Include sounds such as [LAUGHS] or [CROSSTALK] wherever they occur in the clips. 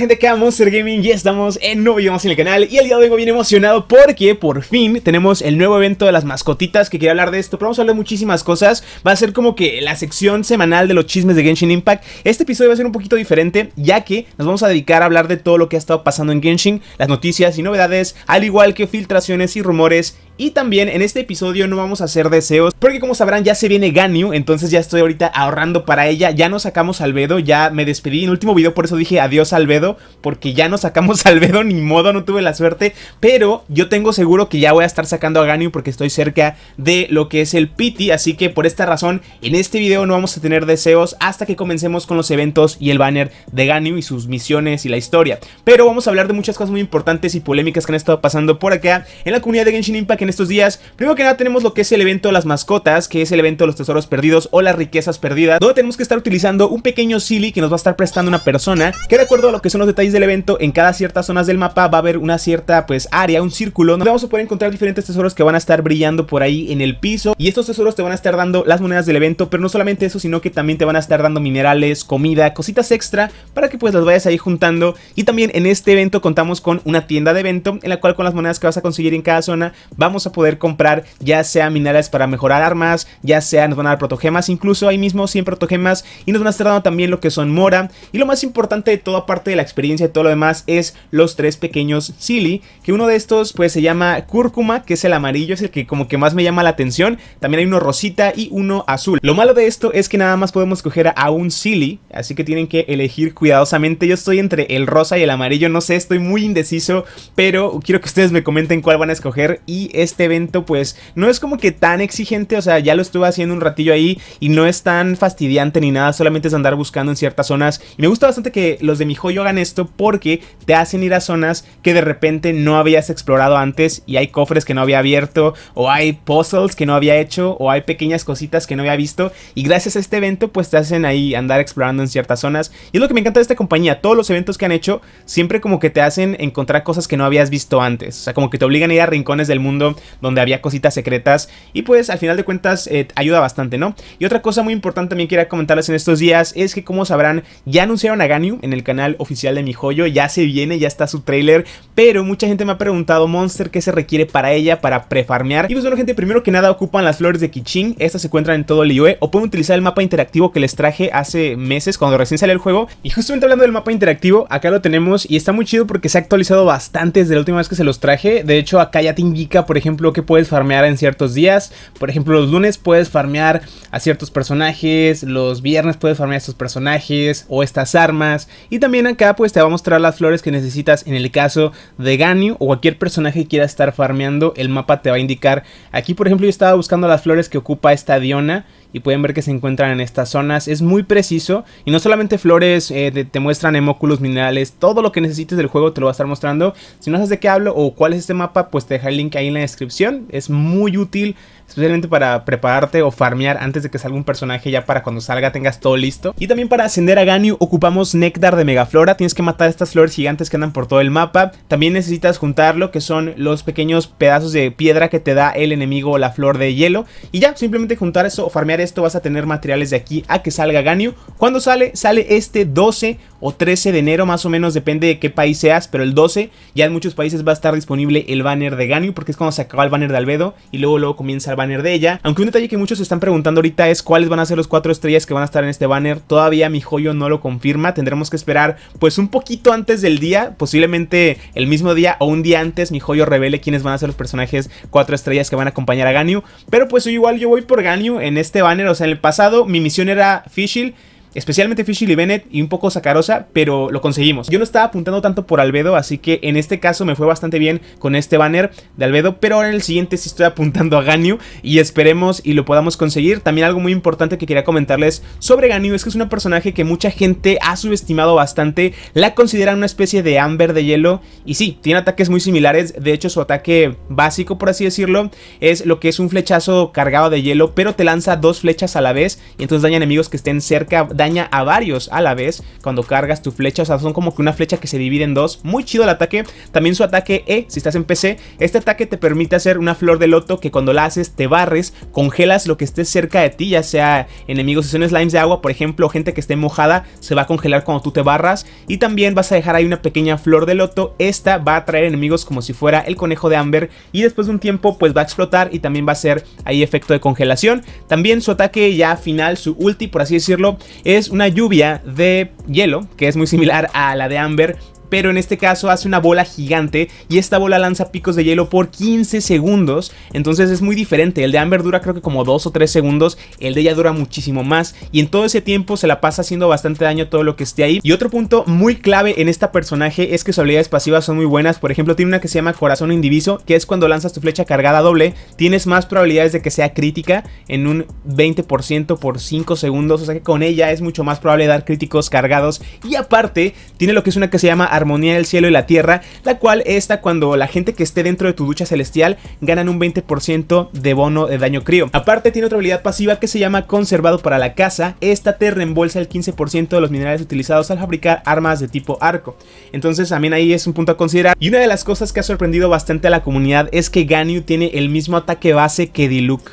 gente acá, Monster Gaming, ya estamos en nuevo video en el canal Y el día de hoy vengo bien emocionado porque por fin tenemos el nuevo evento de las mascotitas Que quería hablar de esto, pero vamos a hablar de muchísimas cosas Va a ser como que la sección semanal de los chismes de Genshin Impact Este episodio va a ser un poquito diferente, ya que nos vamos a dedicar a hablar de todo lo que ha estado pasando en Genshin Las noticias y novedades, al igual que filtraciones y rumores y también en este episodio no vamos a hacer deseos, porque como sabrán ya se viene Ganyu, entonces ya estoy ahorita ahorrando para ella. Ya no sacamos Albedo, ya me despedí en el último video, por eso dije adiós Albedo, porque ya no sacamos [LAUGHS] Albedo, ni modo, no tuve la suerte. Pero yo tengo seguro que ya voy a estar sacando a Ganyu porque estoy cerca de lo que es el Pity, así que por esta razón en este video no vamos a tener deseos hasta que comencemos con los eventos y el banner de Ganyu y sus misiones y la historia. Pero vamos a hablar de muchas cosas muy importantes y polémicas que han estado pasando por acá en la comunidad de Genshin Impact estos días. Primero que nada tenemos lo que es el evento de las mascotas, que es el evento de los tesoros perdidos o las riquezas perdidas, donde tenemos que estar utilizando un pequeño silly que nos va a estar prestando una persona, que de acuerdo a lo que son los detalles del evento, en cada ciertas zonas del mapa va a haber una cierta pues área, un círculo, donde vamos a poder encontrar diferentes tesoros que van a estar brillando por ahí en el piso, y estos tesoros te van a estar dando las monedas del evento, pero no solamente eso, sino que también te van a estar dando minerales, comida, cositas extra, para que pues las vayas ahí juntando, y también en este evento contamos con una tienda de evento, en la cual con las monedas que vas a conseguir en cada zona, vamos a poder comprar ya sea minerales para mejorar armas, ya sea nos van a dar protogemas, incluso ahí mismo 100 protogemas y nos van a estar dando también lo que son mora. Y lo más importante de toda parte de la experiencia y todo lo demás, es los tres pequeños silly, que uno de estos pues se llama cúrcuma, que es el amarillo, es el que como que más me llama la atención. También hay uno rosita y uno azul. Lo malo de esto es que nada más podemos escoger a un silly, así que tienen que elegir cuidadosamente. Yo estoy entre el rosa y el amarillo, no sé, estoy muy indeciso, pero quiero que ustedes me comenten cuál van a escoger y este evento pues no es como que tan exigente, o sea, ya lo estuve haciendo un ratillo ahí y no es tan fastidiante ni nada, solamente es andar buscando en ciertas zonas. Y me gusta bastante que los de mi joyo hagan esto porque te hacen ir a zonas que de repente no habías explorado antes y hay cofres que no había abierto o hay puzzles que no había hecho o hay pequeñas cositas que no había visto y gracias a este evento pues te hacen ahí andar explorando en ciertas zonas. Y es lo que me encanta de esta compañía, todos los eventos que han hecho siempre como que te hacen encontrar cosas que no habías visto antes, o sea, como que te obligan a ir a rincones del mundo donde había cositas secretas y pues al final de cuentas eh, ayuda bastante, ¿no? Y otra cosa muy importante también quería comentarles en estos días es que como sabrán, ya anunciaron a Ganyu en el canal oficial de Mi Joyo, ya se viene, ya está su trailer, pero mucha gente me ha preguntado, Monster, ¿qué se requiere para ella, para prefarmear? Y pues bueno gente, primero que nada ocupan las flores de Kichin, estas se encuentran en todo el IOE o pueden utilizar el mapa interactivo que les traje hace meses cuando recién salió el juego y justamente hablando del mapa interactivo, acá lo tenemos y está muy chido porque se ha actualizado bastante desde la última vez que se los traje, de hecho acá ya te indica por ejemplo, que puedes farmear en ciertos días. Por ejemplo, los lunes puedes farmear a ciertos personajes, los viernes puedes farmear a estos personajes o estas armas. Y también acá pues te va a mostrar las flores que necesitas en el caso de Ganyu o cualquier personaje que quiera estar farmeando. El mapa te va a indicar. Aquí por ejemplo yo estaba buscando las flores que ocupa esta Diona y pueden ver que se encuentran en estas zonas. Es muy preciso y no solamente flores, eh, te, muestran hemóculos, minerales, todo lo que necesites del juego te lo va a estar mostrando. Si no sabes de qué hablo o cuál es este mapa, pues te dejo el link ahí en la descripción. Es muy útil especialmente para prepararte o farmear antes de que salga un personaje ya para cuando salga tengas todo listo. Y también para ascender a Ganyu ocupamos Néctar de Megaflora, tienes que matar estas flores gigantes que andan por todo el mapa. También necesitas juntar lo que son los pequeños pedazos de piedra que te da el enemigo o la flor de hielo. Y ya, simplemente juntar eso o farmear esto vas a tener materiales de aquí a que salga Ganyu. Cuando sale? Sale este 12 o 13 de enero, más o menos, depende de qué país seas, pero el 12 ya en muchos países va a estar disponible el banner de Ganyu, porque es cuando se acaba el banner de Albedo y luego luego comienza el banner de ella. Aunque un detalle que muchos se están preguntando ahorita es cuáles van a ser los cuatro estrellas que van a estar en este banner. Todavía mi joyo no lo confirma, tendremos que esperar pues un poquito antes del día, posiblemente el mismo día o un día antes mi joyo revele quiénes van a ser los personajes cuatro estrellas que van a acompañar a Ganyu, pero pues igual yo voy por Ganyu en este banner, o sea, en el pasado mi misión era Fischl, especialmente Fishy y Bennett y un poco Sacarosa, pero lo conseguimos. Yo no estaba apuntando tanto por Albedo, así que en este caso me fue bastante bien con este banner de Albedo, pero ahora en el siguiente sí estoy apuntando a Ganyu y esperemos y lo podamos conseguir. También algo muy importante que quería comentarles sobre Ganyu es que es un personaje que mucha gente ha subestimado bastante, la consideran una especie de Amber de hielo y sí, tiene ataques muy similares, de hecho su ataque básico por así decirlo es lo que es un flechazo cargado de hielo, pero te lanza dos flechas a la vez y entonces daña enemigos que estén cerca daña a varios a la vez cuando cargas tu flecha. O sea, son como que una flecha que se divide en dos. Muy chido el ataque. También su ataque E, si estás en PC. Este ataque te permite hacer una flor de loto que cuando la haces te barres, congelas lo que esté cerca de ti, ya sea enemigos si son slimes de agua, por ejemplo, gente que esté mojada, se va a congelar cuando tú te barras. Y también vas a dejar ahí una pequeña flor de loto. Esta va a atraer enemigos como si fuera el conejo de Amber. Y después de un tiempo, pues va a explotar y también va a ser ahí efecto de congelación. También su ataque ya final, su ulti, por así decirlo, es una lluvia de hielo, que es muy similar a la de Amber, pero en este caso hace una bola gigante y esta bola lanza picos de hielo por 15 segundos, entonces es muy diferente, el de Amber dura creo que como 2 o 3 segundos, el de ella dura muchísimo más y en todo ese tiempo se la pasa haciendo bastante daño todo lo que esté ahí. Y otro punto muy clave en esta personaje es que sus habilidades pasivas son muy buenas, por ejemplo tiene una que se llama Corazón Indiviso, que es cuando lanzas tu flecha cargada doble, tienes más probabilidades de que sea crítica en un 20% por 5 segundos, o sea que con ella es mucho más probable dar críticos cargados y aparte tiene lo que es una que se llama Armonía del Cielo y la Tierra, la cual está cuando la gente que esté dentro de tu ducha celestial ganan un 20% de bono de daño crío. Aparte tiene otra habilidad pasiva que se llama Conservado para la Casa, esta te reembolsa el 15% de los minerales utilizados al fabricar armas de tipo arco. Entonces también ahí es un punto a considerar. Y una de las cosas que ha sorprendido bastante a la comunidad es que Ganyu tiene el mismo ataque base que Diluc.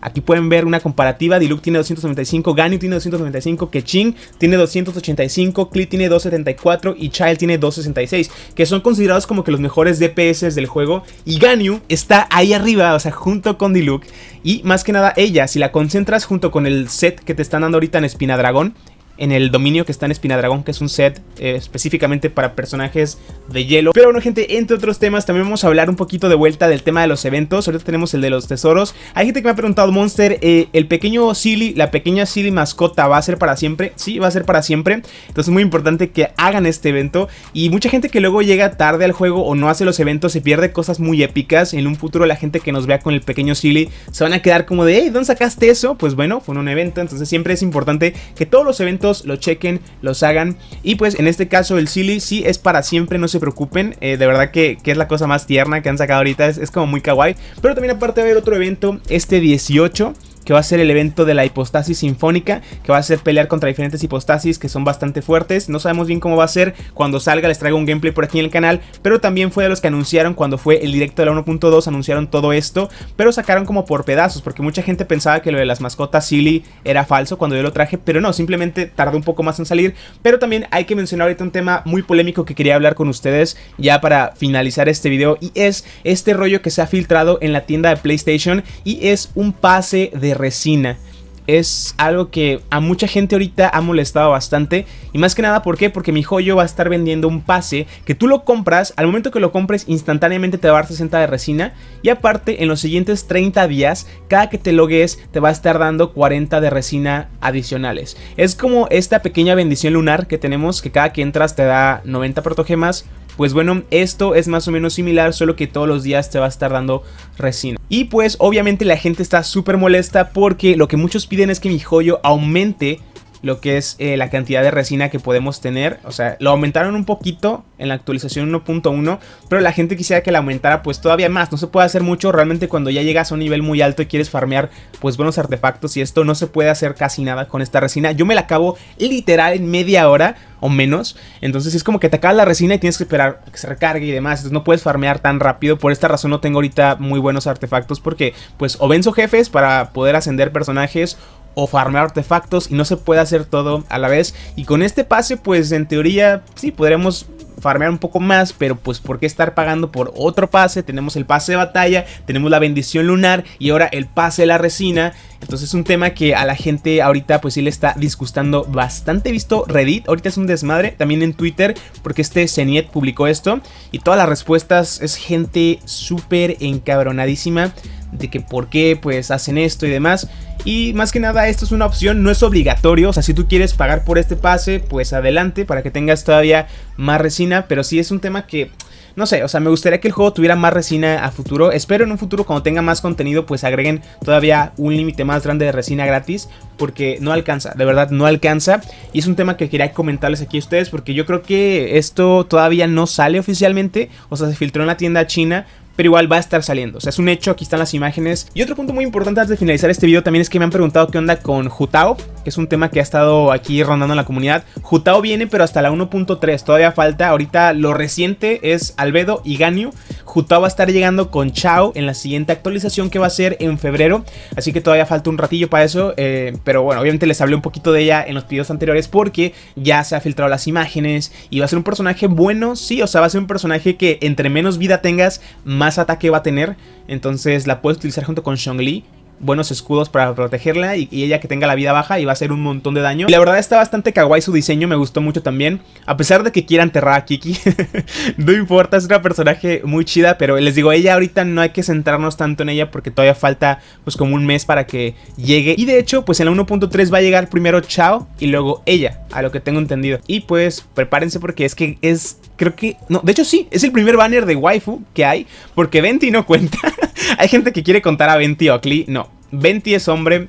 Aquí pueden ver una comparativa. Diluc tiene 295, Ganyu tiene 295, Keqing tiene 285, Klee tiene 274 y Child tiene 266, que son considerados como que los mejores DPS del juego. Y Ganyu está ahí arriba, o sea, junto con Diluc. Y más que nada ella, si la concentras junto con el set que te están dando ahorita en Espina Dragón, en el dominio que está en Espinadragón, que es un set eh, específicamente para personajes de hielo. Pero bueno, gente, entre otros temas, también vamos a hablar un poquito de vuelta del tema de los eventos. Ahorita tenemos el de los tesoros. Hay gente que me ha preguntado, Monster, eh, el pequeño Silly, la pequeña Silly mascota, ¿va a ser para siempre? Sí, va a ser para siempre. Entonces es muy importante que hagan este evento. Y mucha gente que luego llega tarde al juego o no hace los eventos se pierde cosas muy épicas. En un futuro la gente que nos vea con el pequeño Silly se van a quedar como de, hey, ¿dónde sacaste eso? Pues bueno, fue en un evento. Entonces siempre es importante que todos los eventos lo chequen, los hagan. Y pues en este caso el Silly Si es para siempre, no se preocupen. Eh, de verdad que, es la cosa más tierna que han sacado ahorita, es, es como muy kawaii. Pero también aparte va a haber otro evento este 18 que va a ser el evento de la hipostasis sinfónica, que va a ser pelear contra diferentes hipostasis que son bastante fuertes. No sabemos bien cómo va a ser. Cuando salga les traigo un gameplay por aquí en el canal, pero también fue de los que anunciaron cuando fue el directo de la 1.2, anunciaron todo esto, pero sacaron como por pedazos, porque mucha gente pensaba que lo de las mascotas Silly era falso cuando yo lo traje, pero no, simplemente tardó un poco más en salir. Pero también hay que mencionar ahorita un tema muy polémico que quería hablar con ustedes ya para finalizar este video y es este rollo que se ha filtrado en la tienda de PlayStation y es un pase de resina. Es algo que a mucha gente ahorita ha molestado bastante. Y más que nada, ¿por qué? Porque mi joyo va a estar vendiendo un pase que tú lo compras. Al momento que lo compres, instantáneamente te va a dar 60 de resina. Y aparte, en los siguientes 30 días, cada que te logues, te va a estar dando 40 de resina adicionales. Es como esta pequeña bendición lunar que tenemos, que cada que entras te da 90 protogemas, pues bueno, esto es más o menos similar, solo que todos los días te va a estar dando resina. Y pues obviamente la gente está súper molesta porque lo que muchos piden es que mi joyo aumente lo que es eh, la cantidad de resina que podemos tener. O sea, lo aumentaron un poquito en la actualización 1.1, pero la gente quisiera que la aumentara pues todavía más. No se puede hacer mucho realmente cuando ya llegas a un nivel muy alto y quieres farmear pues buenos artefactos y esto no se puede hacer casi nada con esta resina. Yo me la acabo literal en media hora o menos. Entonces es como que te acabas la resina y tienes que esperar que se recargue y demás. Entonces no puedes farmear tan rápido. Por esta razón no tengo ahorita muy buenos artefactos porque pues o venzo jefes para poder ascender personajes o farmear artefactos y no se puede hacer todo a la vez. Y con este pase, pues en teoría, sí, podremos farmear un poco más, pero pues por qué estar pagando por otro pase, tenemos el pase de batalla, tenemos la bendición lunar y ahora el pase de la resina, entonces es un tema que a la gente ahorita pues sí le está disgustando bastante, visto Reddit, ahorita es un desmadre, también en Twitter, porque este Zeniet publicó esto y todas las respuestas es gente súper encabronadísima de que por qué pues hacen esto y demás. Y más que nada, esto es una opción, no es obligatorio. O sea, si tú quieres pagar por este pase, pues adelante para que tengas todavía más resina pero sí es un tema que... No sé, o sea, me gustaría que el juego tuviera más resina a futuro. Espero en un futuro cuando tenga más contenido, pues agreguen todavía un límite más grande de resina gratis. Porque no alcanza, de verdad no alcanza. Y es un tema que quería comentarles aquí a ustedes. Porque yo creo que esto todavía no sale oficialmente. O sea, se filtró en la tienda china pero igual va a estar saliendo. O sea, es un hecho, aquí están las imágenes. Y otro punto muy importante antes de finalizar este video también es que me han preguntado qué onda con Jutao, que es un tema que ha estado aquí rondando en la comunidad. Jutao viene, pero hasta la 1.3, todavía falta. Ahorita lo reciente es Albedo y Ganyu. Jutao va a estar llegando con Chao en la siguiente actualización que va a ser en febrero. Así que todavía falta un ratillo para eso. Eh, pero bueno, obviamente les hablé un poquito de ella en los videos anteriores porque ya se han filtrado las imágenes y va a ser un personaje bueno, sí. O sea, va a ser un personaje que entre menos vida tengas, más ataque va a tener. Entonces la puedes utilizar junto con Lee buenos escudos para protegerla y, ella que tenga la vida baja y va a hacer un montón de daño. Y la verdad está bastante kawaii su diseño, me gustó mucho también. A pesar de que quiera enterrar a Kiki, [LAUGHS] no importa, es una personaje muy chida, pero les digo, ella ahorita no hay que centrarnos tanto en ella porque todavía falta pues como un mes para que llegue. Y de hecho, pues en la 1.3 va a llegar primero Chao y luego ella, a lo que tengo entendido. Y pues prepárense porque es que es creo que... No, de hecho sí, es el primer banner de waifu que hay, porque Venti no cuenta. [LAUGHS] hay gente que quiere contar a Venti o a Klee, no. Venti es hombre,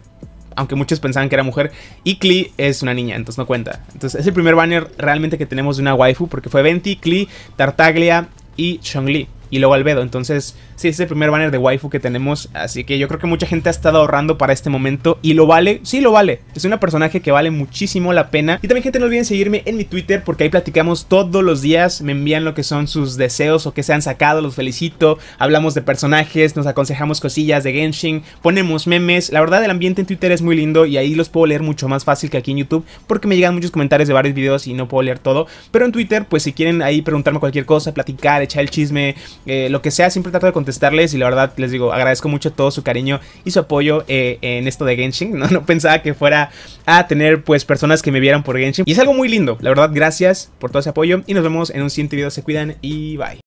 aunque muchos pensaban que era mujer, y Klee es una niña, entonces no cuenta. Entonces es el primer banner realmente que tenemos de una waifu, porque fue Venti, Klee, Tartaglia y Lee y luego Albedo. Entonces, sí, es el primer banner de waifu que tenemos. Así que yo creo que mucha gente ha estado ahorrando para este momento. Y lo vale, sí lo vale. Es un personaje que vale muchísimo la pena. Y también, gente, no olviden seguirme en mi Twitter porque ahí platicamos todos los días. Me envían lo que son sus deseos o que se han sacado. Los felicito. Hablamos de personajes, nos aconsejamos cosillas de Genshin, ponemos memes. La verdad, el ambiente en Twitter es muy lindo y ahí los puedo leer mucho más fácil que aquí en YouTube porque me llegan muchos comentarios de varios videos y no puedo leer todo. Pero en Twitter, pues si quieren ahí preguntarme cualquier cosa, platicar, echar el chisme, eh, lo que sea, siempre trato de contestarles y la verdad les digo, agradezco mucho todo su cariño y su apoyo eh, en esto de Genshin. [LAUGHS] ¿no? no pensaba que fuera a tener pues personas que me vieran por Genshin. Y es algo muy lindo, la verdad, gracias por todo ese apoyo y nos vemos en un siguiente video. Se cuidan y bye.